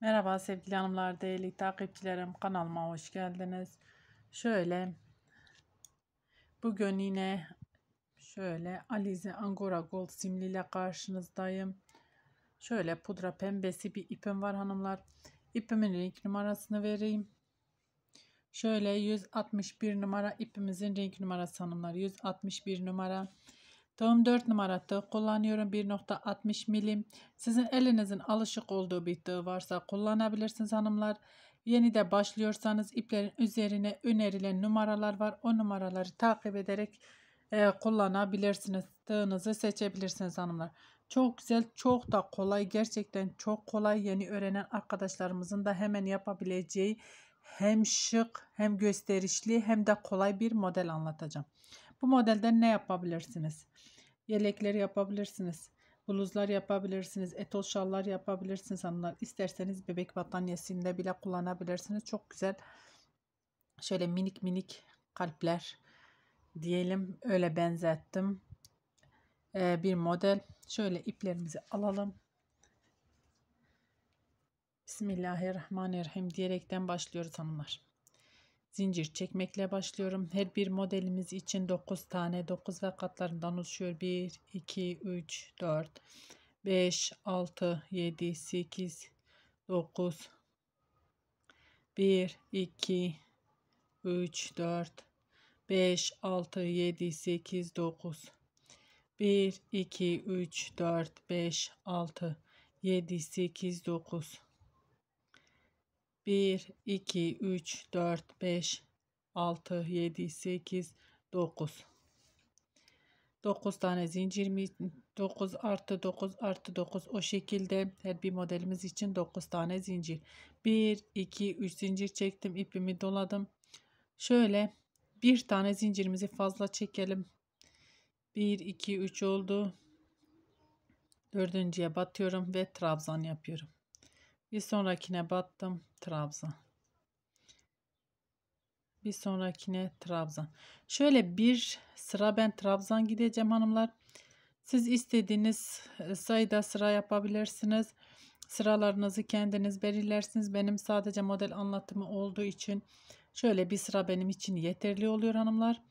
Merhaba sevgili hanımlar, değerli takipçilerim. Kanalıma hoş geldiniz. Şöyle bugün yine şöyle Alize Angora Gold simli ile karşınızdayım. Şöyle pudra pembesi bir ipim var hanımlar. İpimin renk numarasını vereyim. Şöyle 161 numara ipimizin renk numarası hanımlar. 161 numara. Tığım 4 numara kullanıyorum 1.60 milim. Sizin elinizin alışık olduğu bir tığ varsa kullanabilirsiniz hanımlar. Yeni de başlıyorsanız iplerin üzerine önerilen numaralar var. O numaraları takip ederek e, kullanabilirsiniz. Tığınızı seçebilirsiniz hanımlar. Çok güzel, çok da kolay. Gerçekten çok kolay. Yeni öğrenen arkadaşlarımızın da hemen yapabileceği hem şık hem gösterişli hem de kolay bir model anlatacağım. Bu modelden ne yapabilirsiniz? Yelekleri yapabilirsiniz. Bluzlar yapabilirsiniz. Etol şallar yapabilirsiniz hanımlar. İsterseniz bebek battaniyesinde bile kullanabilirsiniz. Çok güzel şöyle minik minik kalpler diyelim. Öyle benzettim. Ee, bir model. Şöyle iplerimizi alalım. Bismillahirrahmanirrahim diyerekten başlıyoruz hanımlar zincir çekmekle başlıyorum. Her bir modelimiz için 9 tane 9 ve katlarından oluşuyor. 1, 2, 3, 4, 5, 6, 7, 8, 9, 1, 2, 3, 4, 5, 6, 7, 8, 9, 1, 2, 3, 4, 5, 6, 7, 8, 9, 1, 2, 3, 4, 5, 6, 7, 8, 9. 9 tane zincir mi? 9 artı 9 artı 9 o şekilde her bir modelimiz için 9 tane zincir 1 2 3 zincir çektim ipimi doladım şöyle bir tane zincirimizi fazla çekelim 1 2 3 oldu dördüncüye batıyorum ve trabzan yapıyorum bir sonrakine battım trabzan. Bir sonrakine trabzan. Şöyle bir sıra ben trabzan gideceğim hanımlar. Siz istediğiniz e, sayıda sıra yapabilirsiniz. Sıralarınızı kendiniz belirlersiniz. Benim sadece model anlatımı olduğu için şöyle bir sıra benim için yeterli oluyor hanımlar.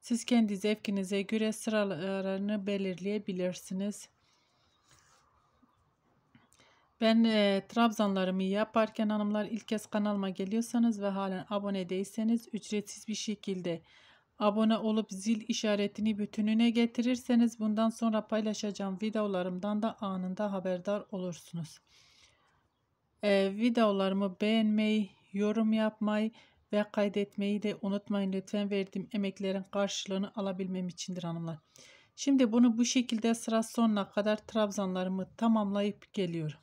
Siz kendi zevkinize göre sıralarını belirleyebilirsiniz. Ben e, trabzanlarımı yaparken hanımlar ilk kez kanalıma geliyorsanız ve halen abone değilseniz ücretsiz bir şekilde abone olup zil işaretini bütününe getirirseniz bundan sonra paylaşacağım videolarımdan da anında haberdar olursunuz. E, videolarımı beğenmeyi, yorum yapmayı ve kaydetmeyi de unutmayın lütfen verdiğim emeklerin karşılığını alabilmem içindir hanımlar. Şimdi bunu bu şekilde sıra sonuna kadar trabzanlarımı tamamlayıp geliyorum.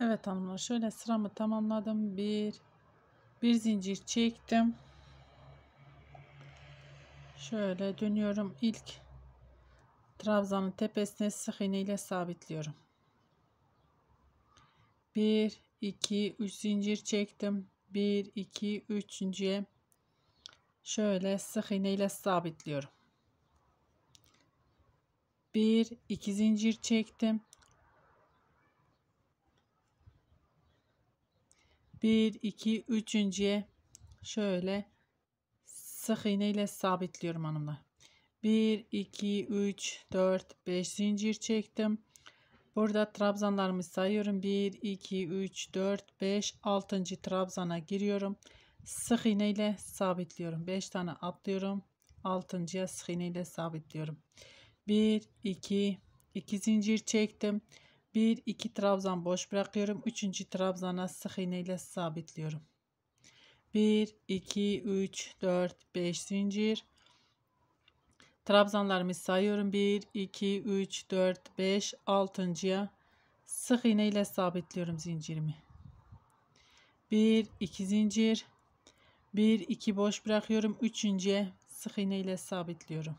Evet hanımlar şöyle sıramı tamamladım. Bir, bir zincir çektim. Şöyle dönüyorum. İlk trabzanın tepesine sık iğne ile sabitliyorum. bir iki üç zincir çektim. bir iki 3.ye şöyle sık iğne ile sabitliyorum. bir iki zincir çektim. 1 2 3.ye şöyle sık iğne ile sabitliyorum hanımlar. 1 2 3 4 5 zincir çektim. Burada trabzanlarımı sayıyorum. 1 2 3 4 5 6. trabzana giriyorum. Sık iğne ile sabitliyorum. 5 tane atlıyorum. 6.ya sık iğne ile sabitliyorum. 1 2 2 zincir çektim. 1 2 trabzan boş bırakıyorum. 3. trabzana sık iğne ile sabitliyorum. 1 2 3 4 5 zincir. Trabzanlarımı sayıyorum. 1 2 3 4 5 6.ya sık iğne ile sabitliyorum zincirimi. 1 2 zincir. 1 2 boş bırakıyorum. 3. sık iğne ile sabitliyorum.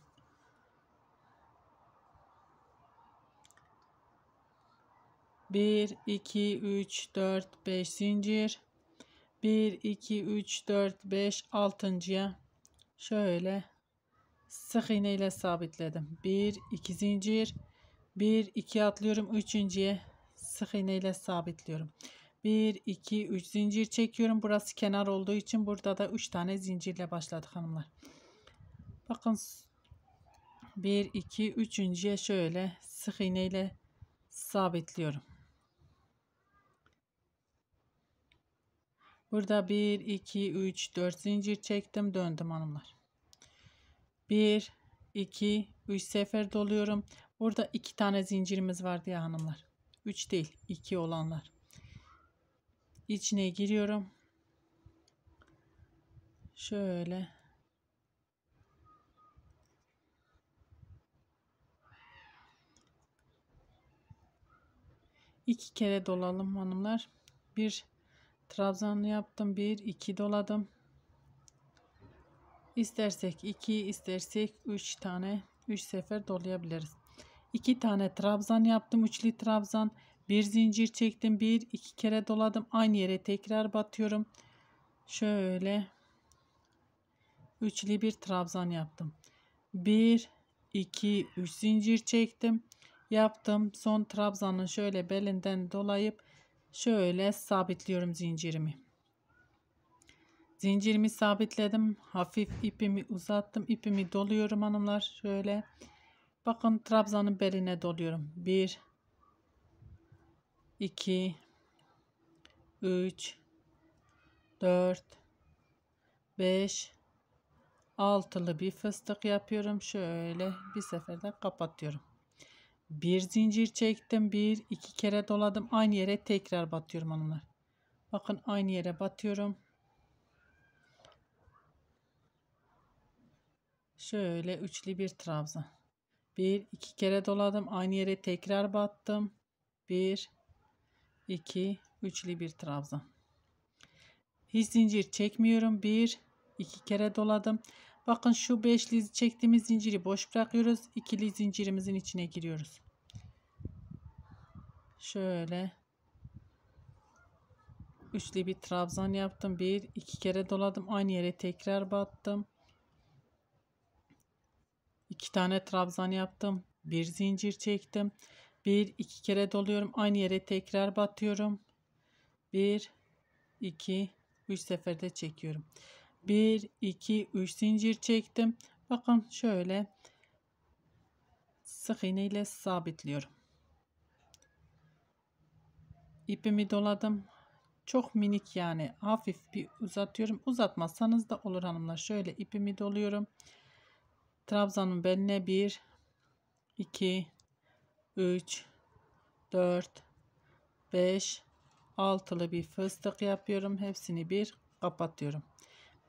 1 2 3 4 5 zincir 1 2 3 4 5 altıncıya şöyle sık iğne ile sabitledim 1 2 zincir 1 2 atlıyorum üçüncüye sık iğne ile sabitliyorum 1 2 3 zincir çekiyorum burası kenar olduğu için burada da 3 tane zincirle başladık hanımlar bakın 1 2 üçüncüye şöyle sık iğne ile sabitliyorum Burada 1, 2, 3, 4 zincir çektim. Döndüm hanımlar. 1, 2, 3 sefer doluyorum. Burada 2 tane zincirimiz vardı ya hanımlar. 3 değil 2 olanlar. İçine giriyorum. Şöyle. İki kere dolalım hanımlar. Bir Trabzanlı yaptım. 1 2 doladım. İstersek 2, istersek 3 tane 3 sefer dolayabiliriz. 2 tane trabzan yaptım. Üçlü trabzan. Bir zincir çektim. 1 2 kere doladım. Aynı yere tekrar batıyorum. Şöyle üçlü bir trabzan yaptım. 1 2 3 zincir çektim. Yaptım. Son trabzanın şöyle belinden dolayıp Şöyle sabitliyorum zincirimi. Zincirimi sabitledim. Hafif ipimi uzattım. ipimi doluyorum hanımlar. Şöyle. Bakın trabzanın beline doluyorum. 1 2 3 4 5 altılı bir fıstık yapıyorum. Şöyle bir seferde kapatıyorum. Bir zincir çektim. Bir, iki kere doladım. Aynı yere tekrar batıyorum hanımlar. Bakın aynı yere batıyorum. Şöyle üçlü bir trabzan. Bir, iki kere doladım. Aynı yere tekrar battım. Bir, iki, üçlü bir trabzan. Hiç zincir çekmiyorum. Bir, iki kere doladım. Bakın şu beşli çektiğimiz zinciri boş bırakıyoruz. İkili zincirimizin içine giriyoruz. Şöyle. Üçlü bir trabzan yaptım. Bir, iki kere doladım. Aynı yere tekrar battım. İki tane trabzan yaptım. Bir zincir çektim. Bir, iki kere doluyorum. Aynı yere tekrar batıyorum. Bir, iki, üç seferde çekiyorum. 1 2 3 zincir çektim. Bakın şöyle sık iğne ile sabitliyorum. İpimi doladım. Çok minik yani hafif bir uzatıyorum. Uzatmazsanız da olur hanımlar. Şöyle ipimi doluyorum. Trabzanın beline 1 2 3 4 5 altılı bir fıstık yapıyorum. Hepsini bir kapatıyorum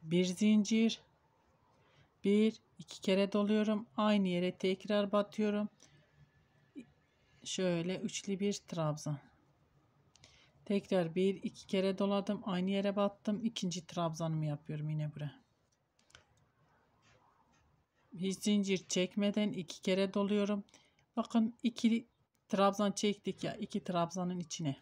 bir zincir, bir iki kere doluyorum. Aynı yere tekrar batıyorum. Şöyle üçlü bir trabzan. Tekrar bir iki kere doladım. Aynı yere battım. ikinci trabzanımı yapıyorum yine buraya. Hiç zincir çekmeden iki kere doluyorum. Bakın iki trabzan çektik ya. iki trabzanın içine.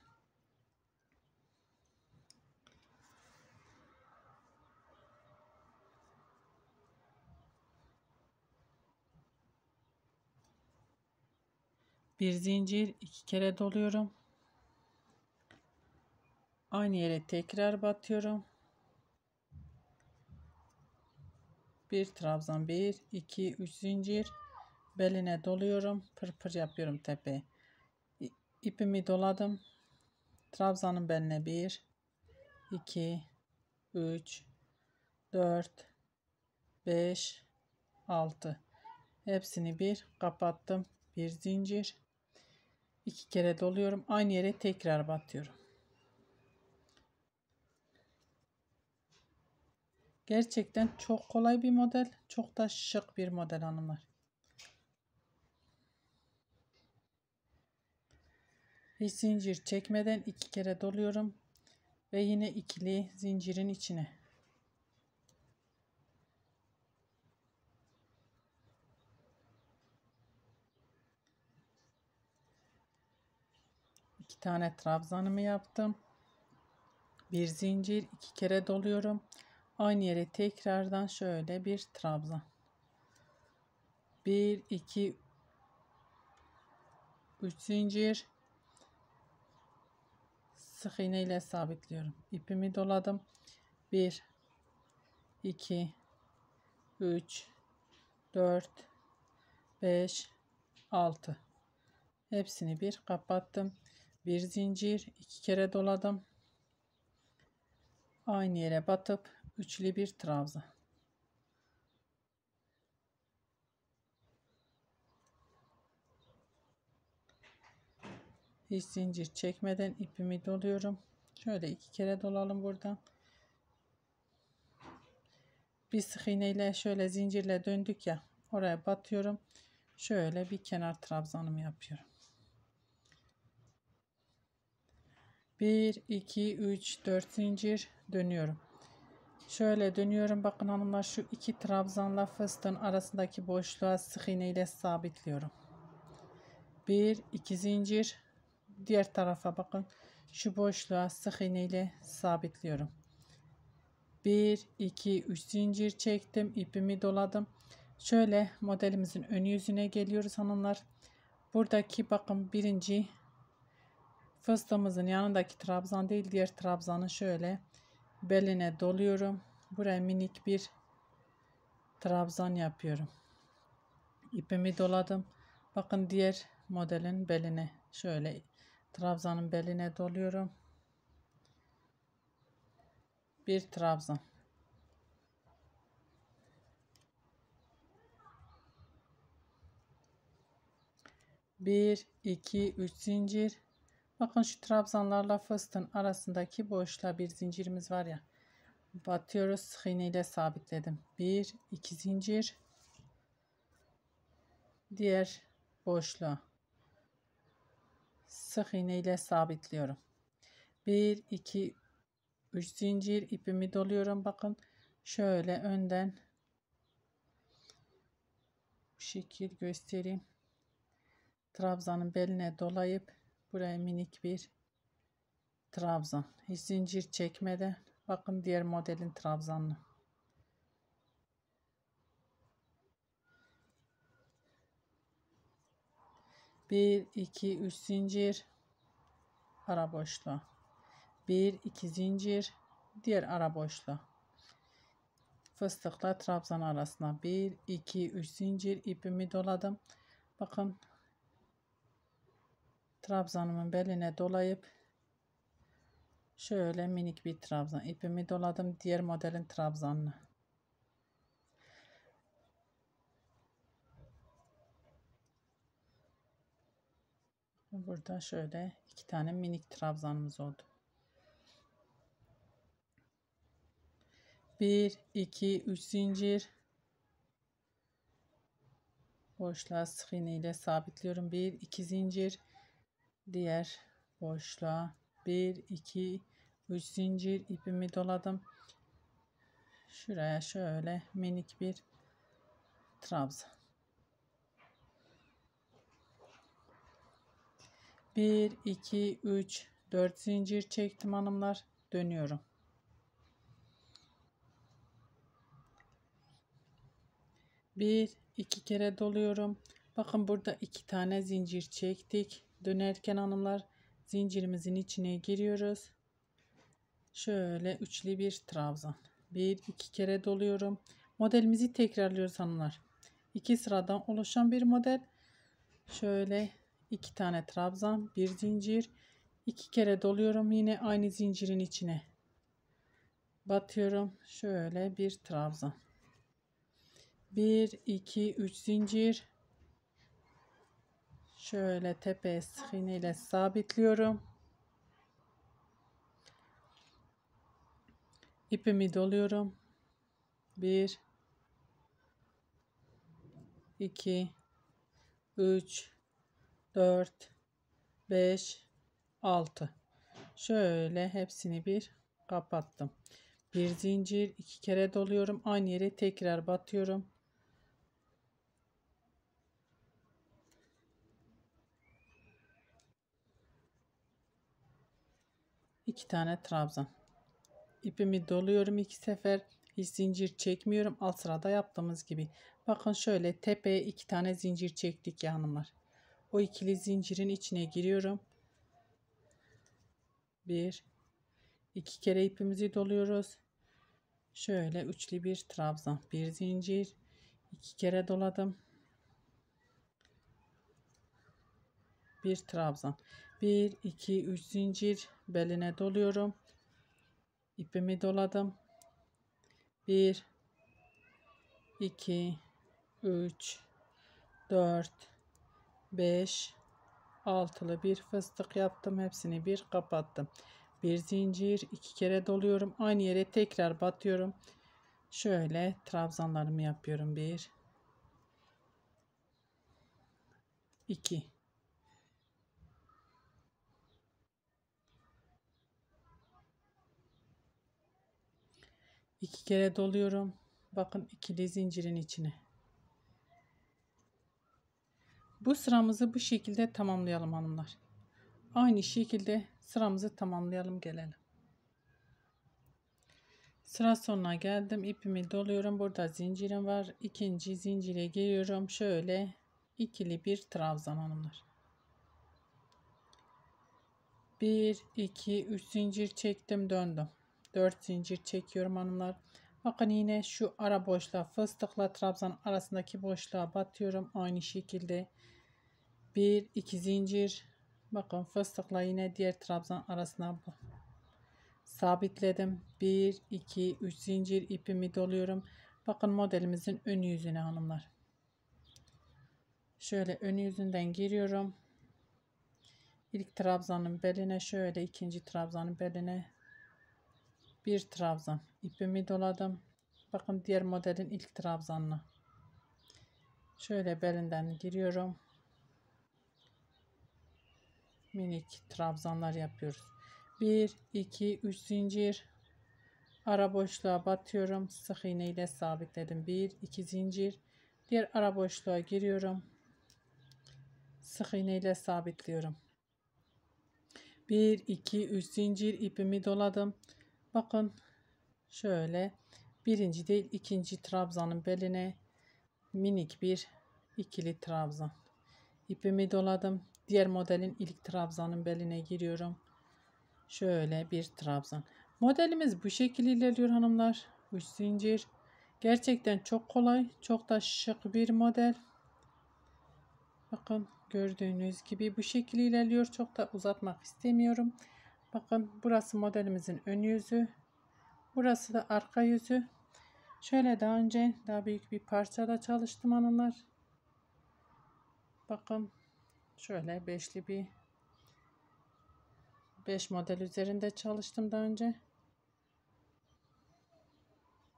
bir zincir iki kere doluyorum aynı yere tekrar batıyorum bir trabzan bir iki üç zincir beline doluyorum pırpır yapıyorum tepe ipimi doladım trabzanın beline bir iki üç dört beş altı hepsini bir kapattım bir zincir iki kere doluyorum. Aynı yere tekrar batıyorum. Gerçekten çok kolay bir model. Çok da şık bir model hanımlar. Bir zincir çekmeden iki kere doluyorum. Ve yine ikili zincirin içine. iki tane trabzanımı yaptım. Bir zincir iki kere doluyorum. Aynı yere tekrardan şöyle bir trabzan. 1 2 3 zincir sık iğne ile sabitliyorum. İpimi doladım. 1 2 3 4 5 6 hepsini bir kapattım bir zincir iki kere doladım aynı yere batıp üçlü bir trabzan hiç zincir çekmeden ipimi doluyorum şöyle iki kere dolalım buradan bir sık iğne şöyle zincirle döndük ya oraya batıyorum şöyle bir kenar trabzanımı yapıyorum 1 2 3 4 zincir dönüyorum şöyle dönüyorum bakın hanımlar şu iki trabzanla fıstığın arasındaki boşluğa sık iğne ile sabitliyorum 1 2 zincir diğer tarafa bakın şu boşluğa sık iğne ile sabitliyorum 1 2 3 zincir çektim ipimi doladım şöyle modelimizin ön yüzüne geliyoruz hanımlar buradaki bakın birinci fıstığımızın yanındaki trabzan değil diğer trabzanı şöyle beline doluyorum. Buraya minik bir trabzan yapıyorum. İpimi doladım. Bakın diğer modelin beline şöyle trabzanın beline doluyorum. Bir trabzan. Bir, iki, üç zincir Bakın şu trabzanlarla fıstığın arasındaki boşluğa bir zincirimiz var ya. Batıyoruz. Sık iğne ile sabitledim. 1 2 zincir. Diğer boşluğa sık iğne ile sabitliyorum. 1 2 3 zincir ipimi doluyorum. Bakın şöyle önden şekil göstereyim. Trabzanın beline dolayıp Buraya minik bir trabzan. Hiç zincir çekmeden bakın diğer modelin trabzanlı. Bir, iki, üç zincir ara boşluğu. Bir, iki zincir diğer ara boşluğu. Fıstıkla trabzan arasına bir, iki, üç zincir ipimi doladım. Bakın trabzanımın beline dolayıp şöyle minik bir trabzan ipimi doladım diğer modelin trabzanını. Burada şöyle iki tane minik trabzanımız oldu. 1 2 3 zincir boşluğa sık iğne ile sabitliyorum. 1 2 zincir diğer boşluğa 1 2 3 zincir ipimi doladım şuraya şöyle minik bir trabzan 1 2 3 4 zincir çektim hanımlar dönüyorum bir iki kere doluyorum bakın burada iki tane zincir çektik Dönerken hanımlar zincirimizin içine giriyoruz. Şöyle üçlü bir trabzan. Bir iki kere doluyorum. Modelimizi tekrarlıyoruz hanımlar. İki sıradan oluşan bir model. Şöyle iki tane trabzan, bir zincir. iki kere doluyorum yine aynı zincirin içine. Batıyorum. Şöyle bir trabzan. 1 2 3 zincir Şöyle tepe ile sabitliyorum. İpimi doluyorum. 1 2 3 4 5 6 şöyle hepsini bir kapattım bir zincir iki kere doluyorum aynı yere tekrar batıyorum 2 tane trabzan. İpimi doluyorum iki sefer. Hiç zincir çekmiyorum. Alt sırada yaptığımız gibi. Bakın şöyle tepeye iki tane zincir çektik ya hanımlar. O ikili zincirin içine giriyorum. Bir, iki kere ipimizi doluyoruz. Şöyle üçlü bir trabzan, bir zincir, iki kere doladım. bir trabzan 1 2 3 zincir beline doluyorum ipimi doladım 1 2 3 4 5 altılı bir fıstık yaptım hepsini bir kapattım bir zincir iki kere doluyorum aynı yere tekrar batıyorum şöyle trabzanlarımı yapıyorum bir iki iki kere doluyorum. Bakın ikili zincirin içine. Bu sıramızı bu şekilde tamamlayalım hanımlar. Aynı şekilde sıramızı tamamlayalım gelelim. Sıra sonuna geldim. ipimi doluyorum. Burada zincirim var. İkinci zincire giriyorum. Şöyle ikili bir trabzan hanımlar. 1 2 3 zincir çektim döndüm. 4 zincir çekiyorum hanımlar. Bakın yine şu ara boşluğa fıstıkla trabzan arasındaki boşluğa batıyorum. Aynı şekilde 1 2 zincir bakın fıstıkla yine diğer trabzan arasına sabitledim. 1 2 3 zincir ipimi doluyorum. Bakın modelimizin ön yüzüne hanımlar. Şöyle ön yüzünden giriyorum. İlk trabzanın beline şöyle ikinci trabzanın beline bir trabzan ipimi doladım bakın diğer modelin ilk trabzanına şöyle belinden giriyorum minik trabzanlar yapıyoruz 1 2 3 zincir ara boşluğa batıyorum sık iğne ile sabitledim 1 2 zincir diğer ara boşluğa giriyorum sık iğne ile sabitliyorum 1 2 3 zincir ipimi doladım Bakın şöyle birinci değil ikinci trabzanın beline minik bir ikili trabzan. İpimi doladım. Diğer modelin ilk trabzanın beline giriyorum. Şöyle bir trabzan. Modelimiz bu şekilde ilerliyor hanımlar. Üç zincir. Gerçekten çok kolay. Çok da şık bir model. Bakın gördüğünüz gibi bu şekilde ilerliyor. Çok da uzatmak istemiyorum. Bakın burası modelimizin ön yüzü. Burası da arka yüzü. Şöyle daha önce daha büyük bir parçada çalıştım hanımlar. Bakın şöyle beşli bir 5 model üzerinde çalıştım daha önce.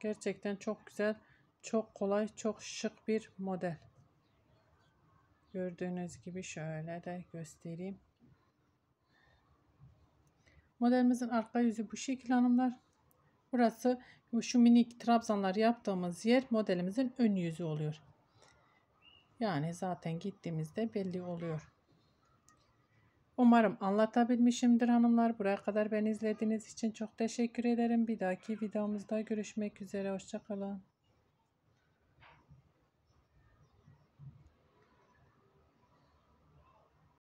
Gerçekten çok güzel, çok kolay, çok şık bir model. Gördüğünüz gibi şöyle de göstereyim. Modelimizin arka yüzü bu şekil hanımlar. Burası şu minik trabzanlar yaptığımız yer modelimizin ön yüzü oluyor. Yani zaten gittiğimizde belli oluyor. Umarım anlatabilmişimdir hanımlar. Buraya kadar beni izlediğiniz için çok teşekkür ederim. Bir dahaki videomuzda görüşmek üzere. Hoşçakalın.